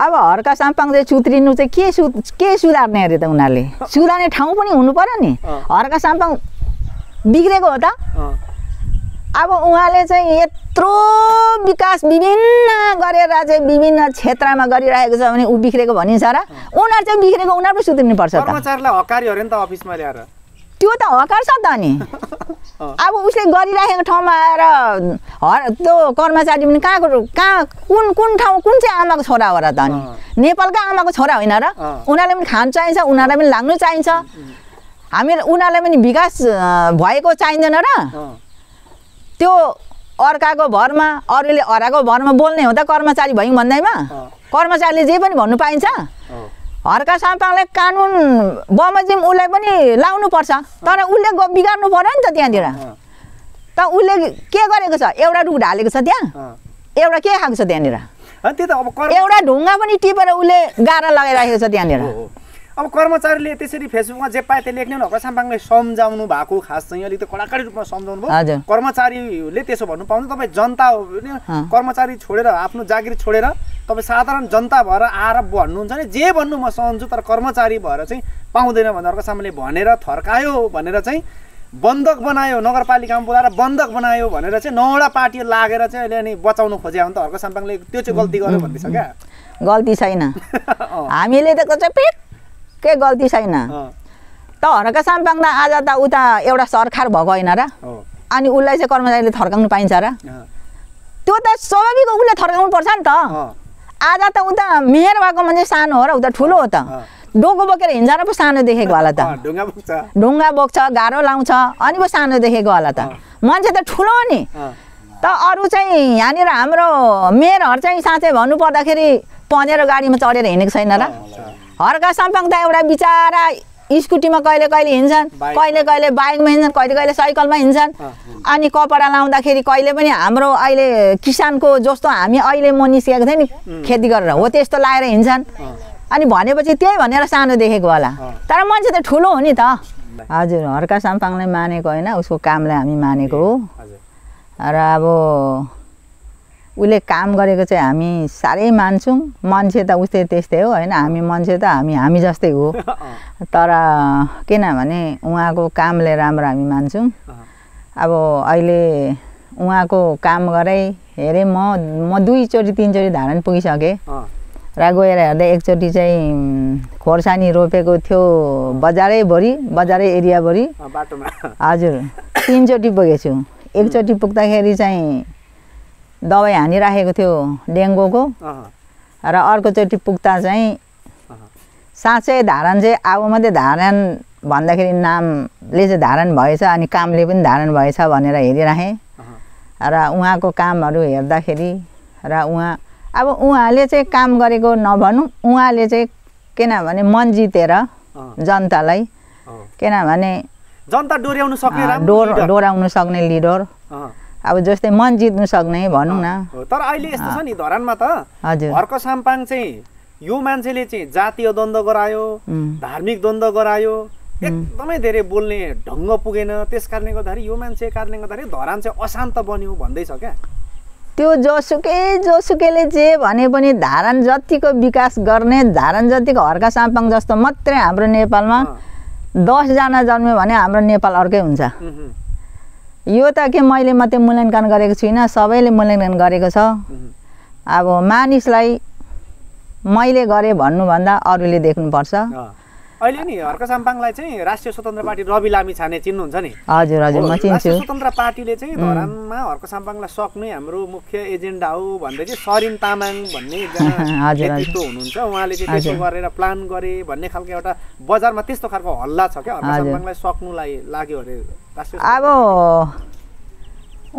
अब हर्का साम्पाङ चाहिँ सुत्रिनु चाहिँ के सु के सुधार्ने अरे त उनीहरूले सुधार्ने ठाउँ पनि हुनु पऱ्यो नि हर्का साम्पाङ बिग्रेको हो त अब उहाँले चाहिँ यत्रो विकास विभिन्न गरेर चाहिँ विभिन्न क्षेत्रमा गरिरहेको छ भने ऊ बिग्रेको भनिन्छ र उनीहरू चाहिँ बिग्रेको उनीहरू पनि सुत्रिनुपर्छ त्यो त हकार छ त नि अब उसले गरिराखेको ठाउँमा आएर हर त्यो कर्मचारी पनि कहाँको कहाँ कुन कुन ठाउँ कुन चाहिँ आमाको छोरा हो र त नि नेपालकै आमाको छोरा होइन र उनीहरूलाई पनि खानु चाहिन्छ उनीहरूलाई पनि लाग्नु चाहिन्छ हामी उनीहरूलाई पनि विकास भएको चाहिँदैन र त्यो अर्काको भरमा अरूले हराएको भरमा बोल्ने हो त कर्मचारी भयौँ भन्दैमा कर्मचारीले जे पनि भन्नु पाइन्छ हर्का साम्पाङलाई कानुन बमोजिम उसलाई पनि लाउनु पर्छ तर उसले बिगार्नु पऱ्यो नि त त्यहाँनिर त उसले के गरेको छ एउटा रुख ढालेको छ त्यहाँ एउटा के खाएको छ त्यहाँनिर एउटा ढुङ्गा पनि टिपेर उसले गाह्रो लगाइराखेको छ त्यहाँनिर अब कर्मचारीले त्यसरी फेसबुकमा जे पाए त्यो लेख्ने हर्का साम्पाङले सम्झाउनु भएको खास चाहिँ अलिकति कडाकडी रूपमा सम्झाउनु भयो कर्मचारीले त्यसो भन्नु पाउनु तपाईँ जनता कर्मचारी छोडेर आफ्नो जागिर छोडेर तपाईँ साधारण जनता भएर आएर भन्नुहुन्छ नि जे भन्नु म सहन्छु तर कर्मचारी भएर चाहिँ पाउँदैन भनेर अर्को सामानले भनेर थर्कायो भनेर चाहिँ बन्धक बनायो नगरपालिकामा बोलाएर बन्धक बनायो भनेर चाहिँ नौवटा पार्टी लागेर चाहिँ अहिले अनि बचाउनु खोज्यो भने त हर्क साम्पाङले त्यो चाहिँ गल्ती गर्यो भन्दैछ क्या गल्ती छैन हामीले त चाहिँ के गल्ती छैन त हर्का साम्पाङ आज त उता एउटा सरकार भएको होइन र अनि उसलाई चाहिँ कर्मचारीले थर्काउनु पाइन्छ र त्यो त स्वाभाविक उसले थर्काउनु पर्छ नि त आज त उता मेयर भएको मान्छे सानो हो र उता ठुलो हो त डोको बोकेर हिँड्छ र पो सानो देखेको होला त ढुङ्गा बोक्छ गाह्रो लाउँछ अनि पो सानो देखेको होला त मान्छे त ठुलो हो नि त अरू चाहिँ यहाँनिर हाम्रो मेयरहरू चाहिँ साँच्चै भन्नु पर्दाखेरि पनेर गाडीमा चढेर हिँडेको छैन र हर्का सम्पाङ त एउटा बिचरा स्कुटीमा कहिले कहिले हिँड्छन् कहिले कहिले बाइकमा हिँड्छन् कहिले कहिले साइकलमा हिँड्छन् अनि कपडा लाउँदाखेरि कहिले पनि हाम्रो अहिले किसानको जस्तो हामी अहिले म निस्केको थिएँ नि खेती गरेर हो त्यस्तो लाएर हिँड्छन् अनि भनेपछि त्यही भनेर सानो देखेको होला तर मान्छे त ठुलो हो नि त हजुर हर्का साम्पाङलाई मानेको होइन उसको कामलाई हामी मानेको हो र अब उसले काम गरेको चाहिँ हामी साह्रै मान्छौँ मान्छे त उस्तै त्यस्तै हो होइन हामी मान्छे त हामी हामी जस्तै हो तर किनभने उहाँको कामले राम्रो हामी मान्छौँ अब अहिले उहाँको काम गरे हेरेँ म म दुईचोटि तिनचोटि धारण पुगिसकेँ र गएर हेर्दा एकचोटि चाहिँ खोर्सानी रोपेको थियो बजारैभरि बजारै एरियाभरि हजुर तिनचोटि पुगेछु एकचोटि पुग्दाखेरि चाहिँ दबाई हानिराखेको थियो डेङ्गुको र अर्कोचोटि पुग्दा चाहिँ साँच्चै धारण चाहिँ अब मात्रै धारण भन्दाखेरि नामले चाहिँ धारण भएछ अनि कामले पनि धारण भएछ भनेर हेरिराखेँ र उहाँको कामहरू हेर्दाखेरि र उहाँ अब उहाँले चाहिँ काम गरेको नभनौँ उहाँले चाहिँ किनभने मन जितेर जनतालाई किनभने जनता डोर्याउनु सक्ने डोर डोराउनु सक्ने लिडर अब जस्तै मन जित्नु सक्ने भनौँ न तर अहिले यस्तो छ नि धरानमा त हजुर हर्क साम्पाङ चाहिँ यो मान्छेले चाहिँ जातीय द्वन्द्व गरायो धार्मिक द्वन्द्व गरायो एकदमै धेरै बोल्ने ढङ्ग पुगेन त्यस कारणले गर्दाखेरि यो मान्छे कारणले गर्दाखेरि धरान चाहिँ अशान्त बन्यो भन्दैछ क्या त्यो जोसुकै जोसुकैले जे भने पनि धारण जतिको विकास गर्ने धारण जतिको हर्का साम्पाङ जस्तो मात्रै हाम्रो नेपालमा दसजना जन्म्यो भने हाम्रो नेपाल अर्कै हुन्छ यो त के मैले मात्रै मूल्याङ्कन गरेको छुइनँ सबैले मूल्याङ्कन गरेको छ अब मानिसलाई मैले गरेँ भन्नुभन्दा अरूले देख्नुपर्छ अहिले नि हर्क साम्पाङलाई चाहिँ राष्ट्रिय स्वतन्त्र पार्टी रवि लामी छाने चिन्नुहुन्छ नि हजुर हजुर म चिन्छु स्वतन्त्र पार्टीले चाहिँ धरानमा हर्क साम्पाङलाई सक्ने हाम्रो मुख्य एजेन्डा हो भन्दै चाहिँ सरिन तामाङ भन्ने नेतृत्व हुनुहुन्छ उहाँले चाहिँ त्यसो गरेर प्लान गरे भन्ने खालको एउटा बजारमा त्यस्तो खालको हल्ला छ क्या हर्क साम्पाङलाई सक्नुलाई लाग्यो अरे अब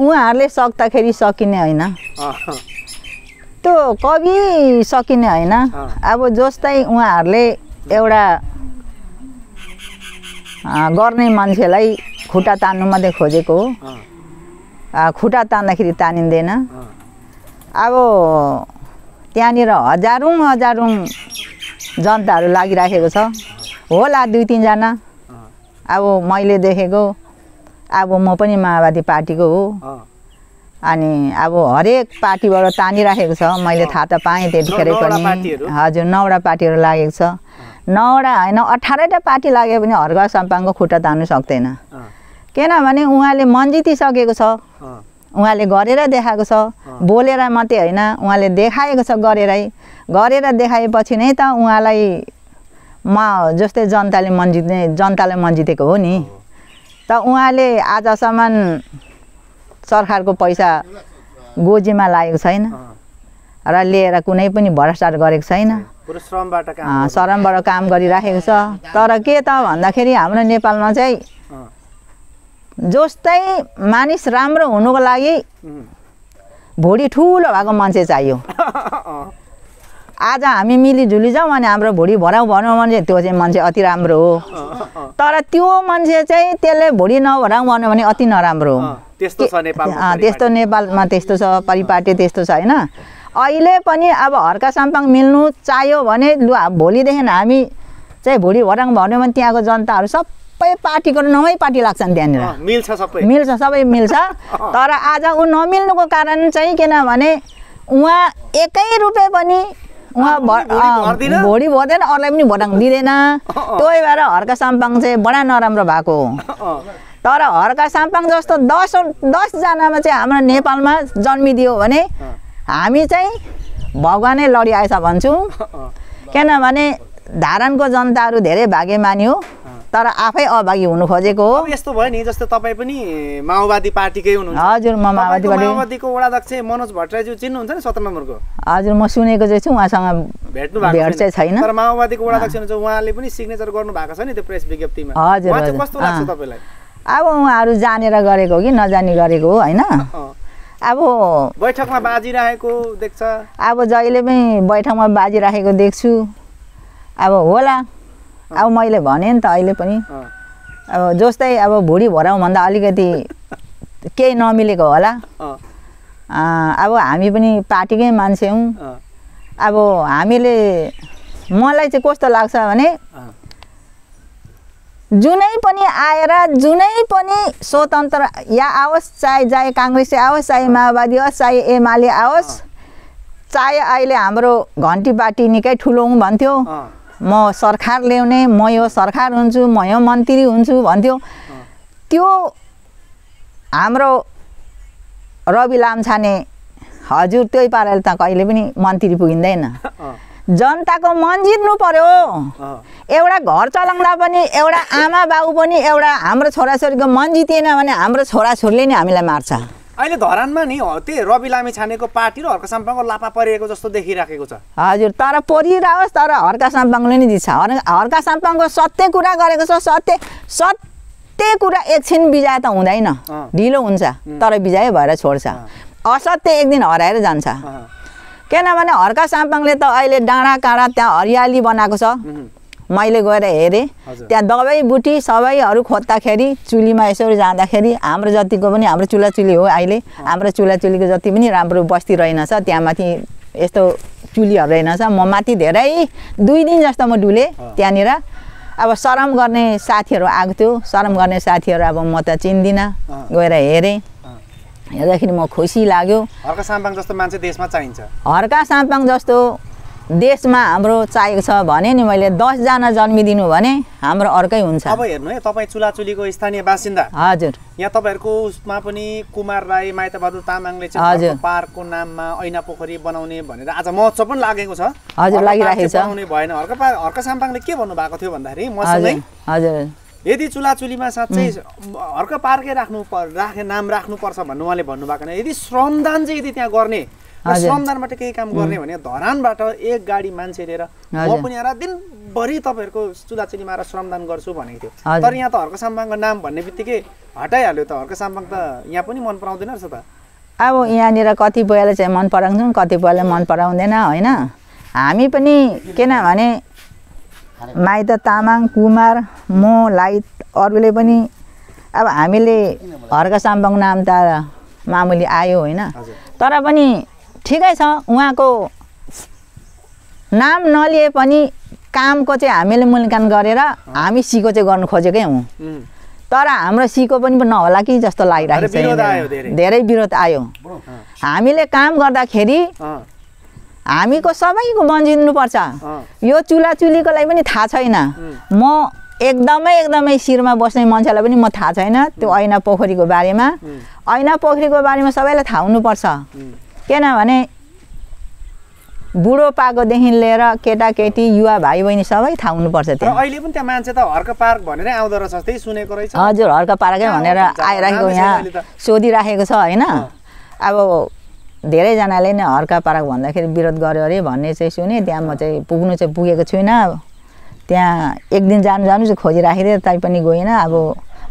उहाँहरूले सक्दाखेरि सकिने होइन त्यो कवि सकिने होइन अब जस्तै उहाँहरूले एउटा गर्ने मान्छेलाई खुट्टा तान्नु मात्रै खोजेको हो खुट्टा तान्दाखेरि तानिँदैन अब त्यहाँनिर हजारौँ हजारौँ जनताहरू लागिराखेको छ होला दुई तिनजना अब मैले देखेको अब म पनि माओवादी पार्टीको हो अनि अब हरेक पार्टीबाट तानिराखेको छ मैले थाहा त पाएँ त्यतिखेरै पनि हजुर नौवटा पार्टीहरू लागेको छ नौवटा होइन अठारैवटा पार्टी लाग्यो भने हर्घ सम्पाङको खुट्टा तान्नु सक्दैन किनभने उहाँले मन जितिसकेको छ उहाँले गरेर देखाएको छ बोलेर मात्रै होइन उहाँले देखाएको छ गरेरै गरेर देखाएपछि नै त उहाँलाई म जस्तै जनताले मन जित्ने जनताले मन जितेको हो नि त उहाँले आजसम्म सरकारको पैसा गोजीमा लागेको छैन र लिएर कुनै पनि भ्रष्टाचार गरेको छैन श्रमबाट काम गरिराखेको छ तर के त भन्दाखेरि हाम्रो नेपालमा चाहिँ जस्तै मानिस राम्रो हुनुको लागि भुँडी ठुलो भएको मान्छे चाहियो आज हामी मिलिजुली जाउँ अनि हाम्रो भुँडी भराउँ भनौँ भने त्यो चाहिँ मान्छे अति राम्रो हो तर त्यो मान्छे चाहिँ त्यसले भुँडी नभराउँ भन्यो भने अति नराम्रो हो त्यस्तो नेपालमा त्यस्तो छ परिपाटी त्यस्तो छ होइन अहिले पनि अब हर्का साम्पाङ मिल्नु चाह्यो भने लु भोलिदेखि हामी चाहिँ भोलि भोटाङ भन्यो भने त्यहाँको जनताहरू सबै पार्टीको नवै पार्टी लाग्छन् त्यहाँनिर मिल्छ सबै मिल्छ सबै मिल्छ तर आज ऊ नमिल्नुको कारण चाहिँ किनभने उहाँ एकै रुपियाँ पनि उहाँ भोलि भोदैन अरूलाई पनि भोटाङ दिँदैन त्यही भएर हर्का साम्पाङ चाहिँ बडा नराम्रो भएको हो तर हर्का साम्पाङ जस्तो दस दसजनामा चाहिँ हाम्रो नेपालमा जन्मिदियो भने हामी चाहिँ भगवानै लडिआएछ भन्छौँ किनभने धारणको जनताहरू धेरै भाग्यमानी हो तर आफै अभागी हुनु खोजेको हो यस्तो भयो नि जस्तो तपाईँ पनि माओवादी पार्टीकै हुनुहुन्छ हजुर म माओवादी माओवादीको वडाध्यक्ष मनोज भट्टराईज्यू चिन्नुहुन्छ नि सत्र नम्बरको हजुर म सुनेको चाहिँ छु उहाँसँग भेट्नु भएको भेट चाहिँ छैन तर माओवादीको वडाध्यक्ष हुनुहुन्छ उहाँले पनि सिग्नेचर गर्नु भएको छ नि त्यो प्रेस विज्ञप्तिमा हजुर कस्तो लाग्छ तपाईँलाई अब उहाँहरू जानेर गरेको हो कि नजानी गरेको हो होइन अब बैठकमा बाजिरहेको देख्छ अब जहिले पनि बैठकमा बाजिराखेको देख्छु अब होला अब मैले भने नि त अहिले पनि अब जस्तै अब भुँडी भराउँ भन्दा अलिकति केही नमिलेको होला अब हामी पनि पार्टीकै मान्छे हौँ अब हामीले मलाई चाहिँ कस्तो लाग्छ भने जुनै पनि आएर जुनै पनि स्वतन्त्र या आओस् चाहे चाहे काङ्ग्रेस आओस् चाहे माओवादी होस् चाहे एमाले आओस् चाहे अहिले हाम्रो घन्टी पार्टी निकै ठुलो हुँ भन्थ्यो म सरकार ल्याउने म यो सरकार हुन्छु म यो मन्त्री हुन्छु भन्थ्यो त्यो हाम्रो रवि लामछाने हजुर त्यही पाराले त कहिले पनि मन्त्री पुगिँदैन जनताको मन जित्नु पर्यो एउटा घर चलाउँदा पनि एउटा आमा बाबु पनि एउटा हाम्रो छोराछोरीको मन जितिएन भने हाम्रो छोराछोरीले नि हामीलाई मार्छ अहिले धरानमा नि त्यही रवि लामी छानेको पार्टी र हर्का साम्पाङको लापा परिरहेको जस्तो देखिराखेको छ हजुर तर परिरहोस् तर हर्का साम्पाङले नि दिन्छ हर्का साम्पाङको सत्य कुरा गरेको छ सत्य सत्य कुरा एकछिन विजय त हुँदैन ढिलो हुन्छ तर विजय भएर छोड्छ असत्य एक दिन हराएर जान्छ किनभने हर्का साम्पाङले त अहिले डाँडा काँडा त्यहाँ हरियाली बनाएको छ मैले गएर हेरेँ त्यहाँ दबाई बुटी सबैहरू खोज्दाखेरि चुलीमा यसरी जाँदाखेरि हाम्रो जतिको पनि हाम्रो चुलाचुली हो अहिले हाम्रो चुलीको जति पनि राम्रो बस्ती रहेनछ त्यहाँ माथि यस्तो चुलीहरू रहेनछ म माथि धेरै दुई दिन जस्तो म डुलेँ त्यहाँनिर अब सरम गर्ने साथीहरू आएको थियो शरम गर्ने साथीहरू अब म त चिन्दिनँ गएर हेरेँ हेर्दाखेरि म खुसी लाग्यो हर्का साम्पाङ जस्तो मान्छे देशमा चाहिन्छ हर्का साम्पाङ जस्तो देशमा हाम्रो चाहिएको छ भने नि मैले दसजना जन्मिदिनु भने हाम्रो अर्कै हुन्छ अब हेर्नु है तपाईँ चुलाचुलीको स्थानीय बासिन्दा हजुर यहाँ तपाईँहरूको उसमा पनि कुमार राई माइतबहादुर तामाङले हजुर पार्कको नाममा ऐना पोखरी बनाउने भनेर आज महोत्सव पनि लागेको छ हजुर लागिरहेको छ भएन हर्का हर्का साम्पाङले के भन्नुभएको थियो भन्दाखेरि हजुर यदि चुलाचुलीमा साँच्चै हर्क पार्कै राख्नु राखे नाम राख्नुपर्छ भन्नु उहाँले भन्नुभएको होइन यदि श्रमदान चाहिँ यदि त्यहाँ गर्ने श्रमदानबाट केही काम गर्ने भने धरानबाट एक गाडी मान्छे लिएर म पनि आएर दिनभरि तपाईँहरूको चुलाचुलीमा आएर श्रमदान गर्छु भनेको थियो तर यहाँ त हर्क साम्बाङको नाम भन्ने बित्तिकै हटाइहाल्यो त हर्क साम्बाङ त यहाँ पनि मन पराउँदैन रहेछ त अब यहाँनिर कतिपयले चाहिँ मन पराउँछौँ कतिपयले मन पराउँदैन होइन हामी पनि किनभने माइत तामाङ कुमार म लाइट अरूले पनि अब हामीले हर्का साम्बाङ नाम त मामुली आयो होइन तर पनि ठिकै छ उहाँको नाम नलिए पनि कामको चाहिँ हामीले मूल्याङ्कन गरेर हामी सिको चाहिँ गर्नु खोजेकै हौँ तर हाम्रो सिको पनि नहोला कि जस्तो लागिरहेको छ धेरै विरोध आयो हामीले काम गर्दाखेरि हामीको सबैको मन्जिनुपर्छ यो लागि पनि थाहा छैन म एकदमै एकदमै शिरमा बस्ने मान्छेलाई पनि म थाहा छैन त्यो ऐना पोखरीको बारेमा ऐना पोखरीको बारेमा सबैलाई थाहा हुनुपर्छ किनभने बुढोपाकोदेखि लिएर केटाकेटी युवा भाइ बहिनी सबै थाहा हुनुपर्छ त्यहाँ अहिले पनि त्यहाँ मान्छे त हर्क पार्क भनेरै आउँदो रहेछ त्यही सुनेको रहेछ हजुर हर्क पार्कै भनेर आइराखेको यहाँ सोधिराखेको छ होइन अब धेरैजनाले नै हर्का पाराको भन्दाखेरि विरोध गऱ्यो अरे भन्ने चाहिँ सुने त्यहाँ म चाहिँ पुग्नु चाहिँ पुगेको छुइनँ त्यहाँ एक दिन जानु जानु चाहिँ तै पनि गइनँ अब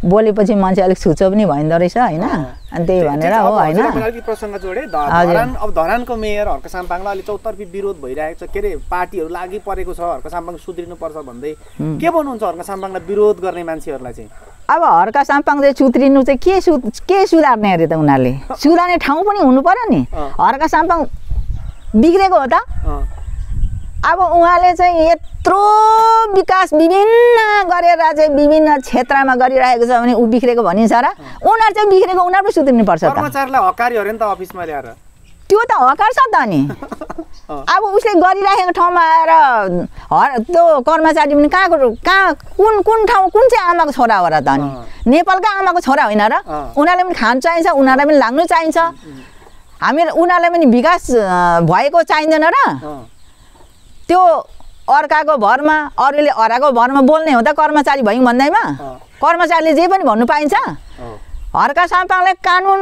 बोलेपछि मान्छे अलिक छुचो पनि भइँदो रहेछ होइन अनि त्यही भनेर हो होइन प्रसङ्ग जोडे अब धरानको मेयर हर्कसाम्पाङलाई अलिक चौतर्फी विरोध भइरहेको छ के अरे पार्टीहरू लागि परेको छ हर्कसाम्पाङ सुध्रिनुपर्छ भन्दै के भन्नुहुन्छ हर्कसाम्पाङलाई साम्पाङलाई विरोध गर्ने मान्छेहरूलाई चाहिँ अब हर्का साम्पाङ चाहिँ सुत्रिनु चाहिँ के सु के सुधार्ने अरे त उनीहरूले सुधार्ने ठाउँ पनि हुनु पऱ्यो नि हर्का साम्पाङ बिग्रेको हो त अब उहाँले चाहिँ यत्रो विकास विभिन्न गरेर चाहिँ विभिन्न क्षेत्रमा गरिरहेको छ भने ऊ बिग्रेको भनिन्छ र उनीहरू चाहिँ बिग्रेको उनीहरू पनि सुत्रिनुपर्छ त्यो त हकार छ त नि अब उसले गरिराखेको ठाउँमा आएर हर त्यो कर्मचारी पनि कहाँको कहाँ कुन कुन ठाउँ कुन चाहिँ आमाको छोरा हो र त अनि नेपालका आमाको छोरा होइन र उनीहरूलाई पनि खानु चाहिन्छ उनीहरूलाई पनि लाग्नु चाहिन्छ हामी उनीहरूलाई पनि विकास भएको चाहिँदैन र त्यो अर्काको भरमा अरूले हराएको भरमा बोल्ने हो त कर्मचारी भयौँ भन्दैमा कर्मचारीले जे पनि भन्नु पाइन्छ हर्का सापाङलाई कानुन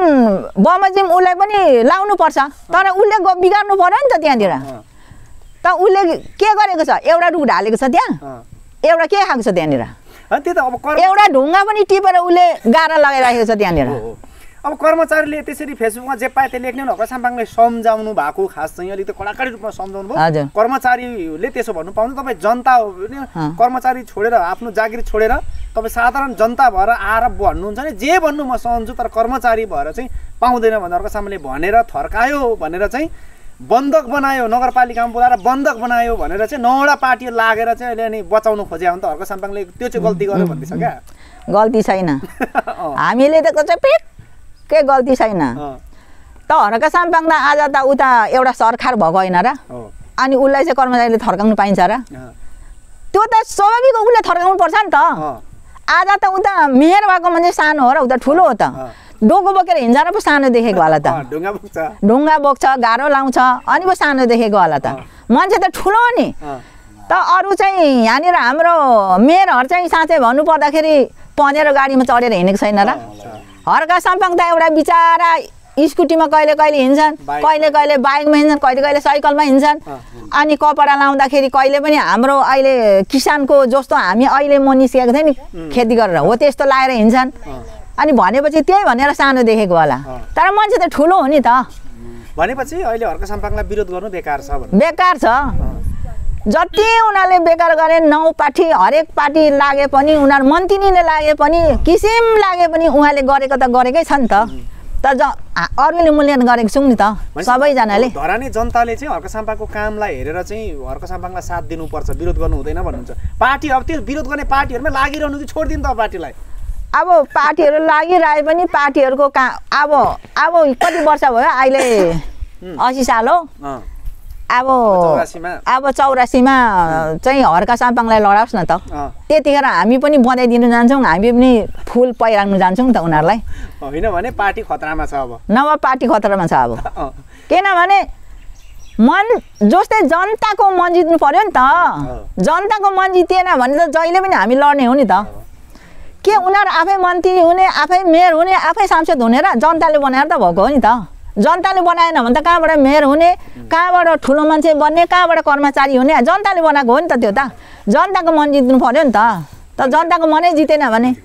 बमोजिम उसलाई पनि लाउनुपर्छ तर उसले बिगार्नु पऱ्यो नि त त्यहाँनिर त उसले के गरेको छ एउटा रुख ढालेको छ त्यहाँ एउटा के खाएको छ त्यहाँनिर एउटा ढुङ्गा पनि टिपेर उसले गाह्रो लगाइराखेको छ त्यहाँनिर अब कर्मचारीले त्यसरी फेसबुकमा जे पाए त्यो लेख्ने हर्का सम्झाउनु भएको खास चाहिँ अलिकति कडाकडी रूपमा सम्झाउनु भयो कर्मचारीले त्यसो भन्नु पाउनु तपाईँ जनता कर्मचारी छोडेर आफ्नो जागिर छोडेर तपाईँ साधारण जनता भएर आएर भन्नुहुन्छ नि जे भन्नु म सहन्छु तर कर्मचारी भएर चाहिँ पाउँदैन भनेर अर्को सामानले भनेर थर्कायो भनेर चाहिँ बन्धक बनायो नगरपालिकामा बोलाएर बन्धक बनायो भनेर चाहिँ नौवटा पार्टी लागेर चाहिँ अहिले अनि बचाउनु खोज्यो भने त हर्क साम्पाङले त्यो चाहिँ गल्ती गर्यो भन्दैछ क्या गल्ती छैन हामीले त चाहिँ के गल्ती छैन त हर्क साम्पाङ त आज त उता एउटा सरकार भएको होइन र अनि उसलाई चाहिँ कर्मचारीले थर्काउनु पाइन्छ र त्यो त स्वाभाविक उसले थर्काउनु पर्छ नि त आज त उता मेयर भएको मान्छे सानो हो र उता ठुलो हो त डोको बोकेर हिँड्छ र पो सानो देखेको होला त ढुङ्गा बोक्छ गाह्रो लाउँछ अनि पो सानो देखेको होला त मान्छे त ठुलो हो नि त अरू चाहिँ यहाँनिर हाम्रो मेयरहरू चाहिँ साँच्चै भन्नु पर्दाखेरि पनेर गाडीमा चढेर हिँडेको छैन र हर्का सम्पाङ त एउटा बिचरा स्कुटीमा कहिले कहिले हिँड्छन् कहिले कहिले बाइकमा हिँड्छन् कहिले कहिले साइकलमा हिँड्छन् अनि कपडा लाउँदाखेरि कहिले पनि हाम्रो अहिले किसानको जस्तो हामी अहिले म निस्केको थिएँ नि खेती गरेर हो त्यस्तो लाएर हिँड्छन् अनि भनेपछि त्यही भनेर सानो देखेको होला तर मान्छे त ठुलो हो नि त भनेपछि अहिले हर्क सम्पाङलाई विरोध गर्नु बेकार छ बेकार छ जति उनीहरूले बेकार गरे नौ पार्टी हरेक पार्टी लागे पनि उनीहरू मन्त्रीले लागे पनि किसिम लागे पनि उहाँले गरेको त गरेकै छ नि त तर ज अरूले मूल्याङ्कन गरेको छौँ नि त सबैजनाले धरानी जनताले चाहिँ हर्क साम्पाको कामलाई हेरेर चाहिँ हर्क साम्पाङलाई साथ दिनुपर्छ विरोध गर्नु हुँदैन भन्नुहुन्छ पार्टी अब त्यो विरोध गर्ने पार्टीहरूमै लागिरहनु कि छोडिदिनु त पार्टीलाई अब पार्टीहरू लागिरहे पनि पार्टीहरूको काम अब अब कति वर्ष भयो अहिले असी साल हो अब अब चौरासीमा चाहिँ हर्का साम्पाङलाई लडाओस् न त त्यतिखेर हामी पनि बधाइदिनु जान्छौँ हामी पनि फुल पहिराउनु जान्छौँ त उनीहरूलाई होइन भने पार्टी खतरामा छ अब नभए पार्टी खतरामा छ अब किनभने मन जस्तै जनताको मन जित्नु पर्यो नि त जनताको मन जितिएन भने त जहिले पनि हामी लड्ने हो नि त के उनीहरू आफै मन्त्री हुने आफै मेयर हुने आफै सांसद हुने र जनताले बनाएर त भएको हो नि त जनताले बनाएन भने त कहाँबाट मेयर हुने कहाँबाट ठुलो मान्छे बन्ने कहाँबाट कर्मचारी हुने जनताले बनाएको हो नि त त्यो त जनताको मन जित्नु पऱ्यो नि त त जनताको मनै जितेन भने